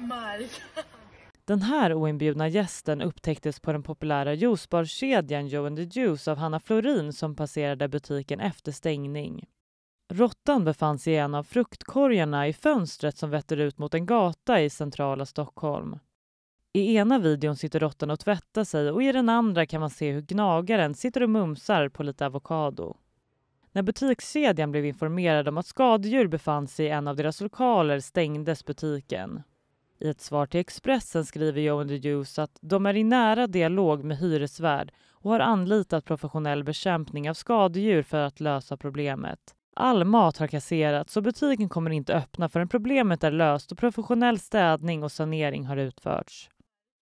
Mark. Den här oinbjudna gästen upptäcktes på den populära juicebarkedjan Joe and the Juice av Hanna Florin som passerade butiken efter stängning. Råttan befann sig i en av fruktkorgarna i fönstret som vetter ut mot en gata i centrala Stockholm. I ena videon sitter råttan och tvättar sig och i den andra kan man se hur gnagaren sitter och mumsar på lite avokado. När butikskedjan blev informerad om att skadedjur befann sig i en av deras lokaler stängdes butiken. I ett svar till Expressen skriver Joe and the Juice att de är i nära dialog med hyresvärd och har anlitat professionell bekämpning av skadedjur för att lösa problemet. All mat har kasserats och butiken kommer inte öppna förrän problemet är löst och professionell städning och sanering har utförts.